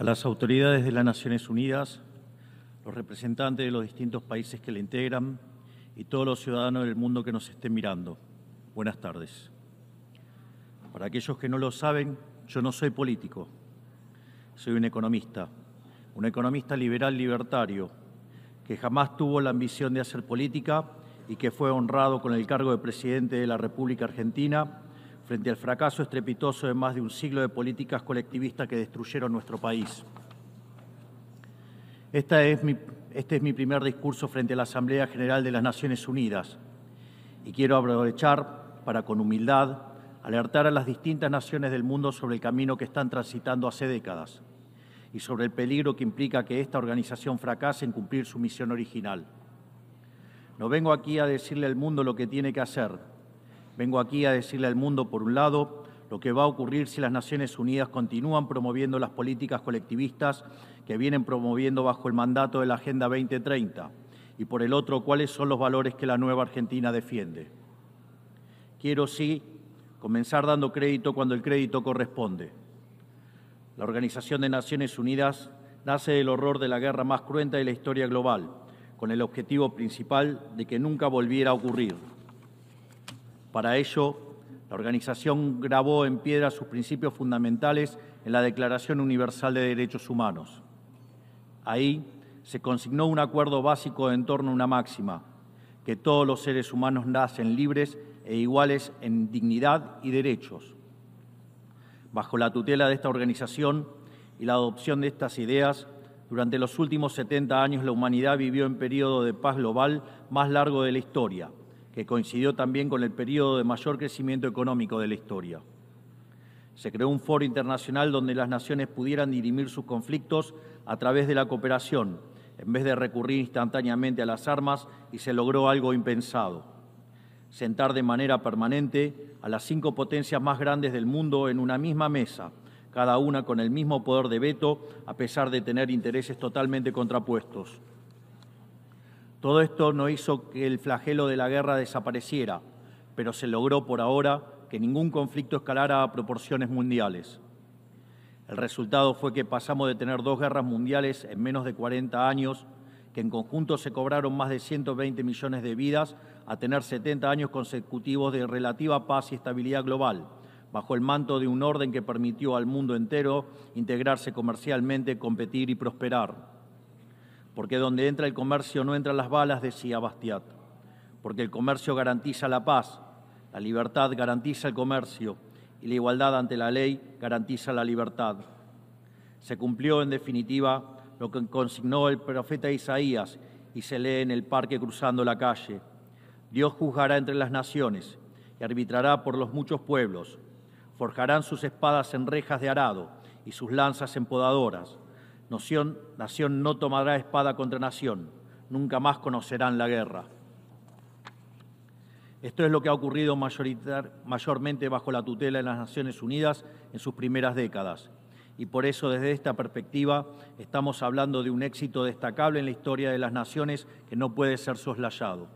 a las autoridades de las Naciones Unidas, los representantes de los distintos países que le integran y todos los ciudadanos del mundo que nos estén mirando. Buenas tardes. Para aquellos que no lo saben, yo no soy político, soy un economista, un economista liberal libertario, que jamás tuvo la ambición de hacer política y que fue honrado con el cargo de presidente de la República Argentina frente al fracaso estrepitoso de más de un siglo de políticas colectivistas que destruyeron nuestro país. Esta es este es mi primer discurso frente a la Asamblea General de las Naciones Unidas y quiero aprovechar para, con humildad, alertar a las distintas naciones del mundo sobre el camino que están transitando hace décadas y sobre el peligro que implica que esta organización fracase en cumplir su misión original. No vengo aquí a decirle al mundo lo que tiene que hacer, Vengo aquí a decirle al mundo, por un lado, lo que va a ocurrir si las Naciones Unidas continúan promoviendo las políticas colectivistas que vienen promoviendo bajo el mandato de la Agenda 2030 y por el otro cuáles son los valores que la nueva Argentina defiende. Quiero sí comenzar dando crédito cuando el crédito corresponde. La Organización de Naciones Unidas nace del horror de la guerra más cruenta de la historia global, con el objetivo principal de que nunca volviera a ocurrir. Para ello, la organización grabó en piedra sus principios fundamentales en la Declaración Universal de Derechos Humanos. Ahí se consignó un acuerdo básico en torno a una máxima, que todos los seres humanos nacen libres e iguales en dignidad y derechos. Bajo la tutela de esta organización y la adopción de estas ideas, durante los últimos 70 años la humanidad vivió en periodo de paz global más largo de la historia coincidió también con el periodo de mayor crecimiento económico de la historia. Se creó un foro internacional donde las naciones pudieran dirimir sus conflictos a través de la cooperación, en vez de recurrir instantáneamente a las armas, y se logró algo impensado. Sentar de manera permanente a las cinco potencias más grandes del mundo en una misma mesa, cada una con el mismo poder de veto, a pesar de tener intereses totalmente contrapuestos. Todo esto no hizo que el flagelo de la guerra desapareciera, pero se logró por ahora que ningún conflicto escalara a proporciones mundiales. El resultado fue que pasamos de tener dos guerras mundiales en menos de 40 años, que en conjunto se cobraron más de 120 millones de vidas, a tener 70 años consecutivos de relativa paz y estabilidad global, bajo el manto de un orden que permitió al mundo entero integrarse comercialmente, competir y prosperar porque donde entra el comercio no entran las balas, decía Bastiat, porque el comercio garantiza la paz, la libertad garantiza el comercio y la igualdad ante la ley garantiza la libertad. Se cumplió, en definitiva, lo que consignó el profeta Isaías y se lee en el parque cruzando la calle. Dios juzgará entre las naciones y arbitrará por los muchos pueblos. Forjarán sus espadas en rejas de arado y sus lanzas en podadoras Noción, nación no tomará espada contra nación, nunca más conocerán la guerra. Esto es lo que ha ocurrido mayormente bajo la tutela de las Naciones Unidas en sus primeras décadas. Y por eso desde esta perspectiva estamos hablando de un éxito destacable en la historia de las naciones que no puede ser soslayado.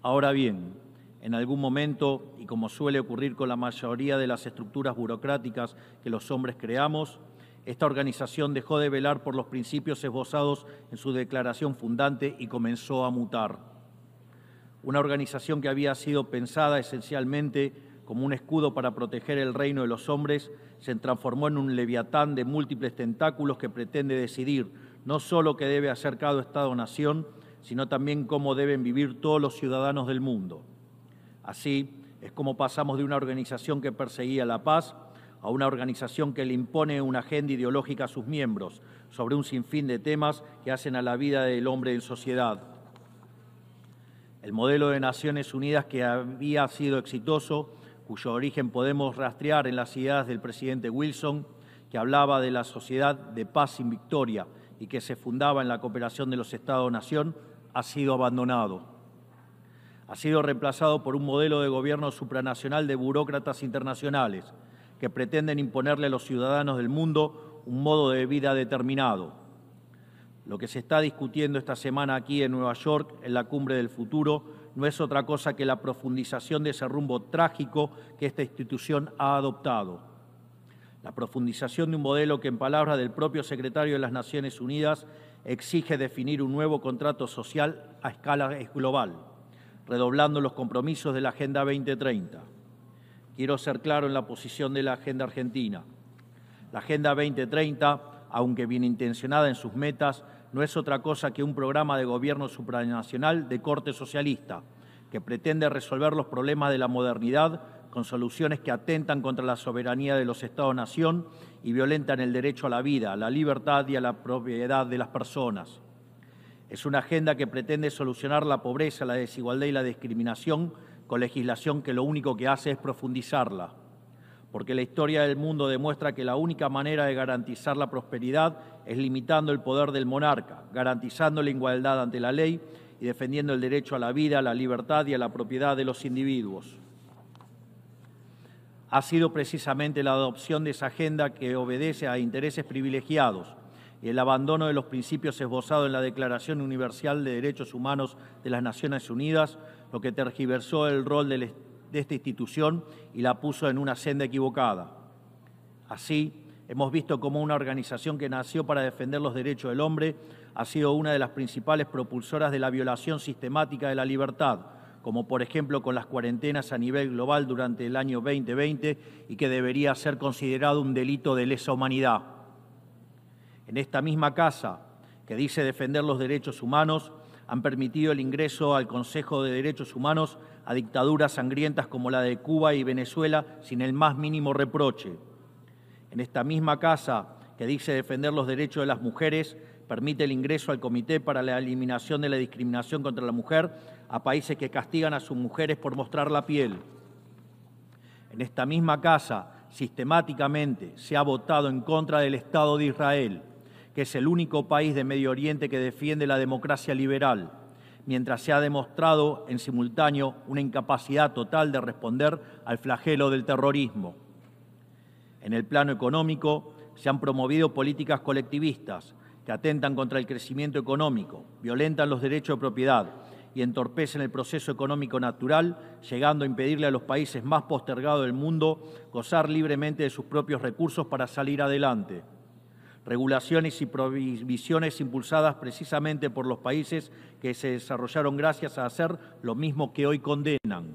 Ahora bien, en algún momento, y como suele ocurrir con la mayoría de las estructuras burocráticas que los hombres creamos, esta organización dejó de velar por los principios esbozados en su declaración fundante y comenzó a mutar. Una organización que había sido pensada esencialmente como un escudo para proteger el reino de los hombres, se transformó en un leviatán de múltiples tentáculos que pretende decidir no solo qué debe hacer cada Estado-nación, sino también cómo deben vivir todos los ciudadanos del mundo. Así es como pasamos de una organización que perseguía la paz a una organización que le impone una agenda ideológica a sus miembros sobre un sinfín de temas que hacen a la vida del hombre en sociedad. El modelo de Naciones Unidas que había sido exitoso, cuyo origen podemos rastrear en las ideas del presidente Wilson, que hablaba de la sociedad de paz sin victoria y que se fundaba en la cooperación de los Estados-Nación, ha sido abandonado. Ha sido reemplazado por un modelo de gobierno supranacional de burócratas internacionales, que pretenden imponerle a los ciudadanos del mundo un modo de vida determinado. Lo que se está discutiendo esta semana aquí en Nueva York, en la cumbre del futuro, no es otra cosa que la profundización de ese rumbo trágico que esta institución ha adoptado. La profundización de un modelo que, en palabras del propio secretario de las Naciones Unidas, exige definir un nuevo contrato social a escala global, redoblando los compromisos de la Agenda 2030. Quiero ser claro en la posición de la Agenda Argentina. La Agenda 2030, aunque bien intencionada en sus metas, no es otra cosa que un programa de gobierno supranacional de corte socialista, que pretende resolver los problemas de la modernidad con soluciones que atentan contra la soberanía de los Estados-nación y violentan el derecho a la vida, a la libertad y a la propiedad de las personas. Es una agenda que pretende solucionar la pobreza, la desigualdad y la discriminación con legislación que lo único que hace es profundizarla, porque la historia del mundo demuestra que la única manera de garantizar la prosperidad es limitando el poder del monarca, garantizando la igualdad ante la ley y defendiendo el derecho a la vida, a la libertad y a la propiedad de los individuos. Ha sido precisamente la adopción de esa agenda que obedece a intereses privilegiados y el abandono de los principios esbozados en la Declaración Universal de Derechos Humanos de las Naciones Unidas lo que tergiversó el rol de esta institución y la puso en una senda equivocada. Así, hemos visto cómo una organización que nació para defender los derechos del hombre ha sido una de las principales propulsoras de la violación sistemática de la libertad, como por ejemplo con las cuarentenas a nivel global durante el año 2020 y que debería ser considerado un delito de lesa humanidad. En esta misma casa, que dice defender los derechos humanos, han permitido el ingreso al Consejo de Derechos Humanos a dictaduras sangrientas como la de Cuba y Venezuela sin el más mínimo reproche. En esta misma casa, que dice defender los derechos de las mujeres, permite el ingreso al Comité para la Eliminación de la Discriminación contra la Mujer a países que castigan a sus mujeres por mostrar la piel. En esta misma casa, sistemáticamente, se ha votado en contra del Estado de Israel que es el único país de Medio Oriente que defiende la democracia liberal, mientras se ha demostrado en simultáneo una incapacidad total de responder al flagelo del terrorismo. En el plano económico se han promovido políticas colectivistas que atentan contra el crecimiento económico, violentan los derechos de propiedad y entorpecen el proceso económico natural, llegando a impedirle a los países más postergados del mundo gozar libremente de sus propios recursos para salir adelante regulaciones y provisiones impulsadas precisamente por los países que se desarrollaron gracias a hacer lo mismo que hoy condenan.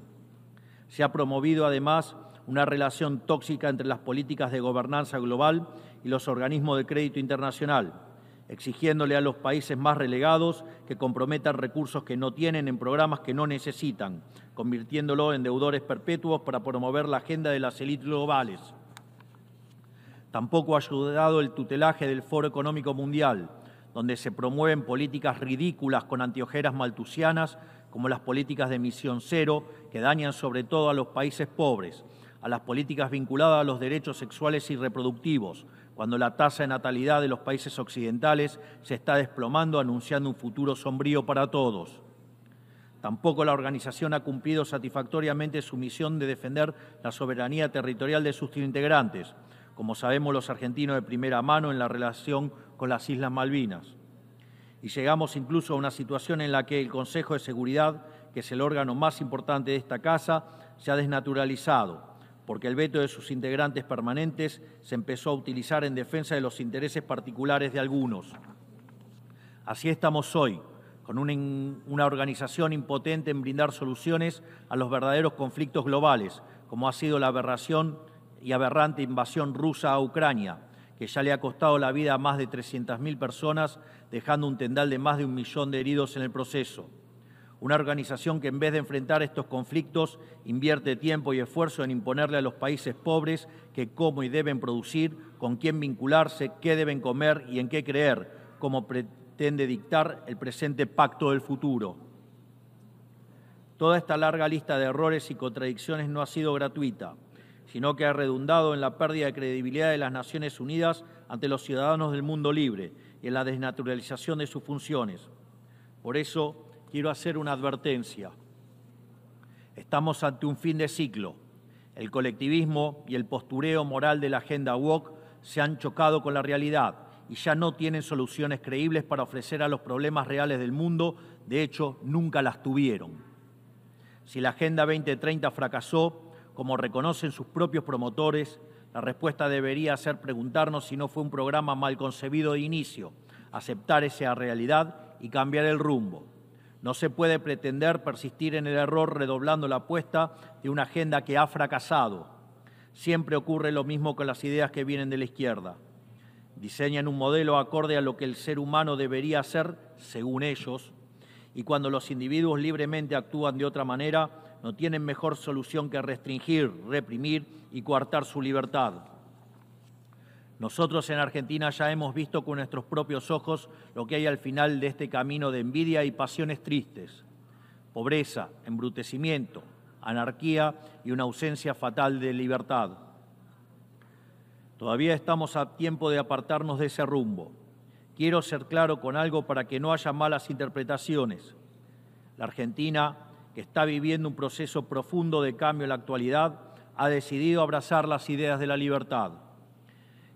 Se ha promovido además una relación tóxica entre las políticas de gobernanza global y los organismos de crédito internacional, exigiéndole a los países más relegados que comprometan recursos que no tienen en programas que no necesitan, convirtiéndolo en deudores perpetuos para promover la agenda de las élites globales Tampoco ha ayudado el tutelaje del Foro Económico Mundial, donde se promueven políticas ridículas con antiojeras maltusianas, como las políticas de emisión cero, que dañan sobre todo a los países pobres, a las políticas vinculadas a los derechos sexuales y reproductivos, cuando la tasa de natalidad de los países occidentales se está desplomando, anunciando un futuro sombrío para todos. Tampoco la organización ha cumplido satisfactoriamente su misión de defender la soberanía territorial de sus integrantes, como sabemos los argentinos de primera mano, en la relación con las Islas Malvinas. Y llegamos incluso a una situación en la que el Consejo de Seguridad, que es el órgano más importante de esta casa, se ha desnaturalizado, porque el veto de sus integrantes permanentes se empezó a utilizar en defensa de los intereses particulares de algunos. Así estamos hoy, con una, organización impotente en brindar soluciones a los verdaderos conflictos globales, como ha sido la aberración y aberrante invasión rusa a Ucrania, que ya le ha costado la vida a más de 300.000 personas, dejando un tendal de más de un millón de heridos en el proceso. Una organización que en vez de enfrentar estos conflictos invierte tiempo y esfuerzo en imponerle a los países pobres que cómo y deben producir, con quién vincularse, qué deben comer y en qué creer, como pretende dictar el presente pacto del futuro. Toda esta larga lista de errores y contradicciones no ha sido gratuita sino que ha redundado en la pérdida de credibilidad de las Naciones Unidas ante los ciudadanos del mundo libre y en la desnaturalización de sus funciones. Por eso quiero hacer una advertencia. Estamos ante un fin de ciclo. El colectivismo y el postureo moral de la agenda WOC se han chocado con la realidad y ya no tienen soluciones creíbles para ofrecer a los problemas reales del mundo, de hecho, nunca las tuvieron. Si la Agenda 2030 fracasó, como reconocen sus propios promotores, la respuesta debería ser preguntarnos si no fue un programa mal concebido de inicio, aceptar esa realidad y cambiar el rumbo. No se puede pretender persistir en el error redoblando la apuesta de una agenda que ha fracasado. Siempre ocurre lo mismo con las ideas que vienen de la izquierda. Diseñan un modelo acorde a lo que el ser humano debería ser, según ellos, y cuando los individuos libremente actúan de otra manera, no tienen mejor solución que restringir, reprimir y coartar su libertad. Nosotros en Argentina ya hemos visto con nuestros propios ojos lo que hay al final de este camino de envidia y pasiones tristes, pobreza, embrutecimiento, anarquía y una ausencia fatal de libertad. Todavía estamos a tiempo de apartarnos de ese rumbo. Quiero ser claro con algo para que no haya malas interpretaciones. La Argentina, que está viviendo un proceso profundo de cambio en la actualidad, ha decidido abrazar las ideas de la libertad.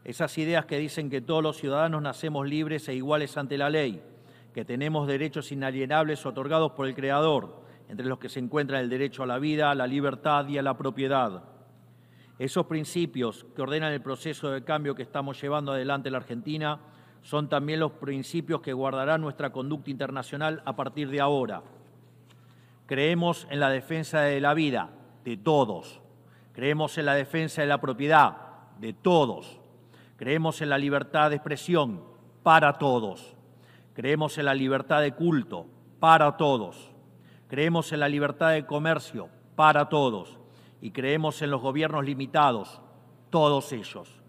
Esas ideas que dicen que todos los ciudadanos nacemos libres e iguales ante la ley, que tenemos derechos inalienables otorgados por el Creador, entre los que se encuentran el derecho a la vida, a la libertad y a la propiedad. Esos principios que ordenan el proceso de cambio que estamos llevando adelante en la Argentina son también los principios que guardará nuestra conducta internacional a partir de ahora. Creemos en la defensa de la vida de todos. Creemos en la defensa de la propiedad de todos. Creemos en la libertad de expresión para todos. Creemos en la libertad de culto para todos. Creemos en la libertad de comercio para todos. Y creemos en los gobiernos limitados, todos ellos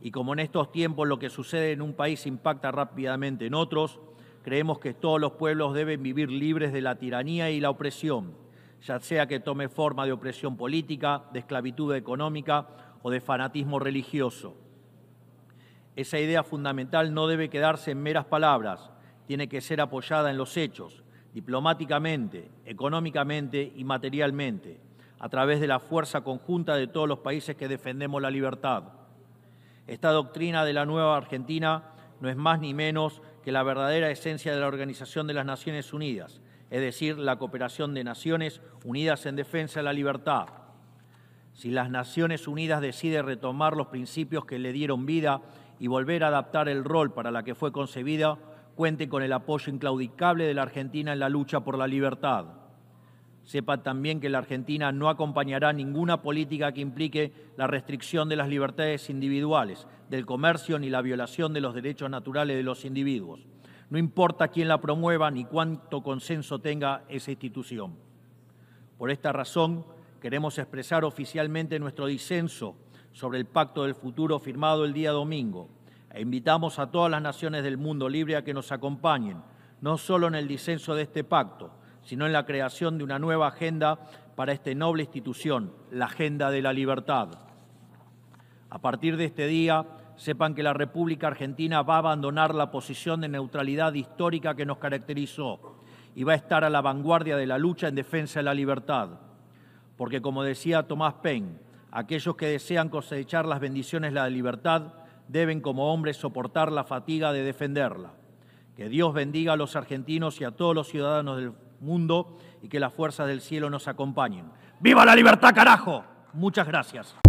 y como en estos tiempos lo que sucede en un país impacta rápidamente en otros, creemos que todos los pueblos deben vivir libres de la tiranía y la opresión, ya sea que tome forma de opresión política, de esclavitud económica o de fanatismo religioso. Esa idea fundamental no debe quedarse en meras palabras, tiene que ser apoyada en los hechos, diplomáticamente, económicamente y materialmente, a través de la fuerza conjunta de todos los países que defendemos la libertad. Esta doctrina de la nueva Argentina no es más ni menos que la verdadera esencia de la Organización de las Naciones Unidas, es decir, la cooperación de naciones unidas en defensa de la libertad. Si las Naciones Unidas decide retomar los principios que le dieron vida y volver a adaptar el rol para la que fue concebida, cuente con el apoyo inclaudicable de la Argentina en la lucha por la libertad. Sepa también que la Argentina no acompañará ninguna política que implique la restricción de las libertades individuales, del comercio ni la violación de los derechos naturales de los individuos. No importa quién la promueva ni cuánto consenso tenga esa institución. Por esta razón, queremos expresar oficialmente nuestro disenso sobre el Pacto del Futuro firmado el día domingo e invitamos a todas las naciones del mundo libre a que nos acompañen, no solo en el disenso de este pacto, sino en la creación de una nueva agenda para esta noble institución, la Agenda de la Libertad. A partir de este día, sepan que la República Argentina va a abandonar la posición de neutralidad histórica que nos caracterizó y va a estar a la vanguardia de la lucha en defensa de la libertad. Porque, como decía Tomás Paine, aquellos que desean cosechar las bendiciones de la libertad deben como hombres soportar la fatiga de defenderla. Que Dios bendiga a los argentinos y a todos los ciudadanos del mundo y que las fuerzas del cielo nos acompañen. ¡Viva la libertad, carajo! Muchas gracias.